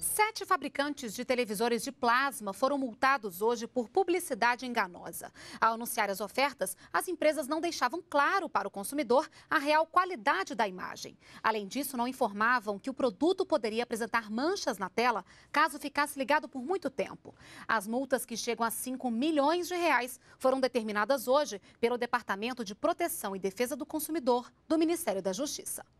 Sete fabricantes de televisores de plasma foram multados hoje por publicidade enganosa. Ao anunciar as ofertas, as empresas não deixavam claro para o consumidor a real qualidade da imagem. Além disso, não informavam que o produto poderia apresentar manchas na tela caso ficasse ligado por muito tempo. As multas, que chegam a 5 milhões de reais, foram determinadas hoje pelo Departamento de Proteção e Defesa do Consumidor do Ministério da Justiça.